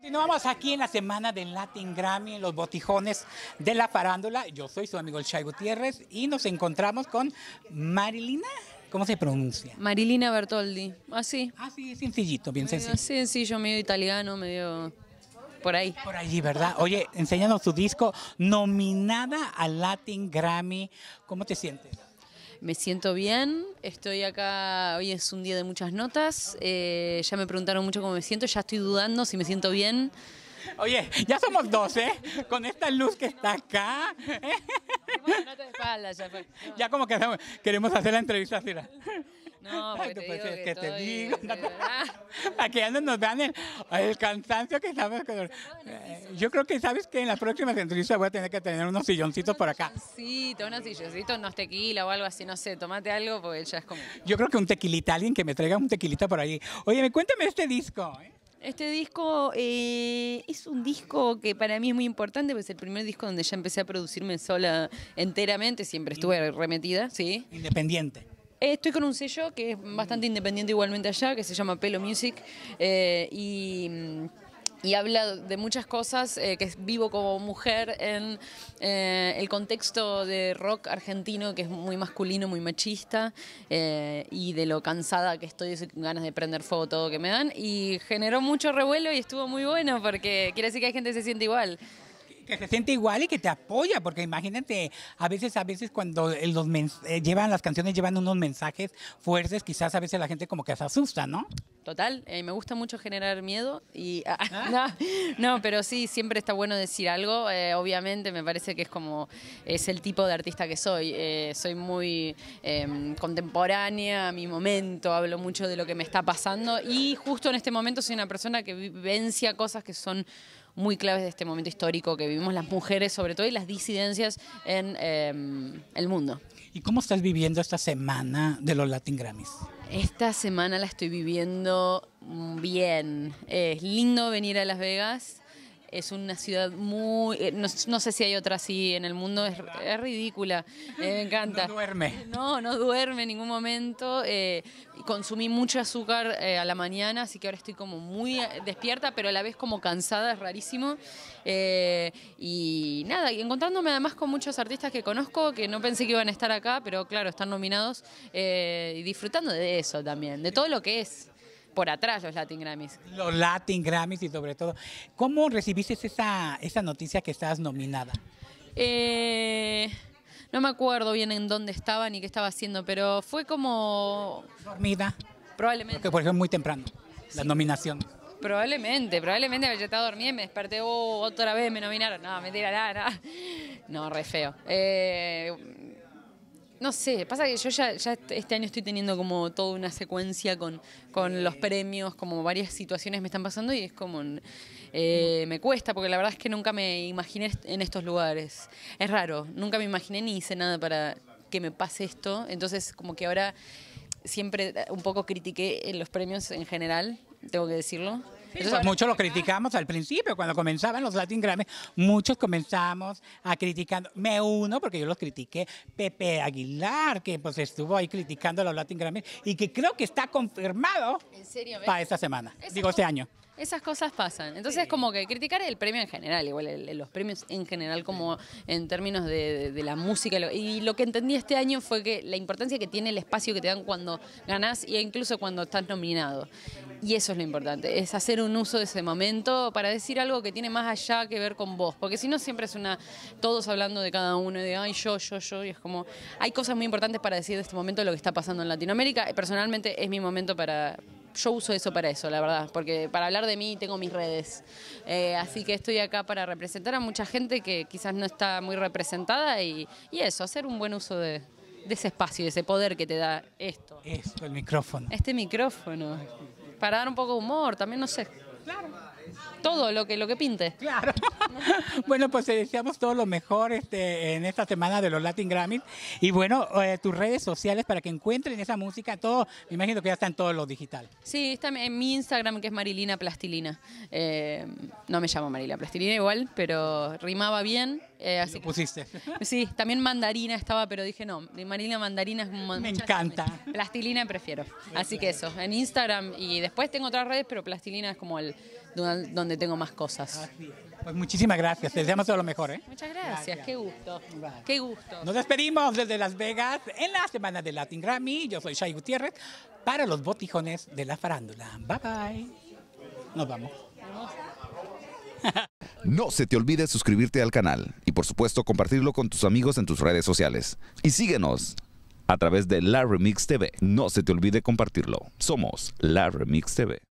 Continuamos aquí en la semana del Latin Grammy, en los botijones de la farándula. Yo soy su amigo el Chay Gutiérrez y nos encontramos con Marilina. ¿Cómo se pronuncia? Marilina Bertoldi. Así. Así, sencillito, bien sencillo. sencillo, medio italiano, medio. Por ahí. Por allí, ¿verdad? Oye, enséñanos tu disco nominada al Latin Grammy. ¿Cómo te sientes? Me siento bien, estoy acá, hoy es un día de muchas notas, eh, ya me preguntaron mucho cómo me siento, ya estoy dudando si me siento bien. Oye, ya somos dos, ¿eh? Con esta luz que está acá. ya, como que queremos hacer la entrevista, Cira. No, pues, que, te digo. Aquí nos dan el, cansancio que estamos. Con, eh, yo creo que sabes que en las próximas entrevistas voy a tener que tener unos silloncitos por acá. Sí, unos silloncitos, unos tequila o algo así, no sé, tomate algo porque ya es como. Yo creo que un tequilita, alguien que me traiga un tequilita por ahí. Oye, cuéntame este disco. ¿eh? Este disco eh, es un disco que para mí es muy importante, pues es el primer disco donde ya empecé a producirme sola enteramente, siempre estuve remetida, ¿sí? Independiente. Eh, estoy con un sello que es bastante mm. independiente igualmente allá, que se llama Pelo Music. Eh, mm, y habla de muchas cosas eh, que vivo como mujer en eh, el contexto de rock argentino que es muy masculino, muy machista y de lo cansada que estoy, ganas de prender fuego todo que me dan y generó mucho revuelo y estuvo muy bueno porque quiere decir que hay gente que se siente igual que se siente igual y que te apoya, porque imagínate, a veces, a veces cuando los eh, llevan las canciones llevan unos mensajes fuertes, quizás a veces la gente como que se asusta, ¿no? Total, eh, me gusta mucho generar miedo y ah, ah. No, pero sí, siempre está bueno decir algo. Eh, obviamente me parece que es como es el tipo de artista que soy. soy muy em, contemporánea a mi momento, hablo mucho de lo que me está pasando y justo en este momento soy una persona que vivencia cosas que son muy claves de este momento histórico que vivimos las mujeres, sobre todo, y las disidencias en em, el mundo. ¿Y cómo estás viviendo esta semana de los Latin Grammys? Esta semana la estoy viviendo mm, bien. Es lindo venir a Las Vegas es una ciudad muy... Eh, no, sé si hay otra así en el mundo, es, es ridícula, eh, me encanta. No duerme. No, no duerme en ningún momento. Eh, consumí mucho azúcar eh, a la mañana, así que ahora estoy como muy despierta, pero a la vez como cansada, es rarísimo. y nada, y encontrándome además con muchos artistas que conozco, que no pensé que iban a estar acá, pero claro, están nominados, y disfrutando de eso también, de todo lo que es por atrás los Latin Grammys. Los Latin Grammys y sobre todo. ¿Cómo recibiste esa, esa noticia que estabas nominada? Eh, no me acuerdo bien en dónde estaba ni qué estaba haciendo, pero fue como... Dormida. Probablemente. Porque, por ejemplo, muy temprano, la nominación. Probablemente, probablemente yo estaba dormida y me desperté, oh, otra vez me nominaron. No, mentira, nada, nada. No, re feo. Eh, no sé, pasa que yo ya, ya, este año estoy teniendo como toda una secuencia con, los premios, como varias situaciones me están pasando y es como, eh, me cuesta, porque la verdad es que nunca me imaginé en estos lugares. Es raro, nunca me imaginé ni hice nada para que me pase esto, entonces como que ahora siempre eh, un poco critiqué eh, los premios en general, tengo que decirlo. Muchos lo criticamos al principio, cuando comenzaban los Latin Grammy, muchos comenzamos a criticar, Me uno porque yo los critiqué, Pepe Aguilar, que pues estuvo ahí criticando los Latin Grammy y que creo que está confirmado para esta semana, digo, este año. Esas cosas pasan. Entonces, es como que criticar el premio en general, igual los premios en general, como en términos de, la música. y lo que entendí este año fue que la importancia que tiene el espacio que te dan cuando ganás e incluso cuando estás nominado. Y eso es lo importante, es hacer un uso de ese momento para decir algo que tiene más allá que ver con vos. Porque si no, siempre es una. Todos hablando de cada uno, de ay, yo, yo, yo. Y es como. Hay cosas muy importantes para decir de este momento lo que está pasando en Latinoamérica. Personalmente, es mi momento para yo uso eso para eso, la verdad, porque para hablar de mí tengo mis redes. Eh, así que estoy acá para representar a mucha gente que quizás no está muy representada y, y eso, hacer un buen uso de, ese espacio, de ese poder que te da esto. Esto, el micrófono. Este micrófono. Para dar un poco de humor, también no sé. Claro. Todo lo que, lo que pinte. Claro. bueno, pues te deseamos todo lo mejor este, en esta semana de los Latin Grammys. Y bueno, eh, tus redes sociales para que encuentren esa música, todo, me imagino que ya está en todo lo digital. Sí, está en mi Instagram, que es Marilina Plastilina. Eh, no me llamo Marilina Plastilina igual, pero rimaba bien. Eh, así pusiste. sí, también mandarina estaba, pero dije no, Marilina Mandarina es un Me encanta. plastilina prefiero. así que eso, en Instagram y después tengo otras redes, pero Plastilina es como el donde tengo más cosas. Pues muchísimas Muchísimas gracias, te deseamos todo lo mejor. ¿eh? Muchas gracias, qué gusto. Qué gusto. Nos despedimos desde Las Vegas en la semana de Latin Grammy. Yo soy Shai Gutiérrez para los botijones de la farándula. Bye bye. Nos vamos. No se te olvide suscribirte al canal y por supuesto compartirlo con tus amigos en tus redes sociales. Y síguenos a través de La Remix TV. No se te olvide compartirlo. Somos La Remix TV.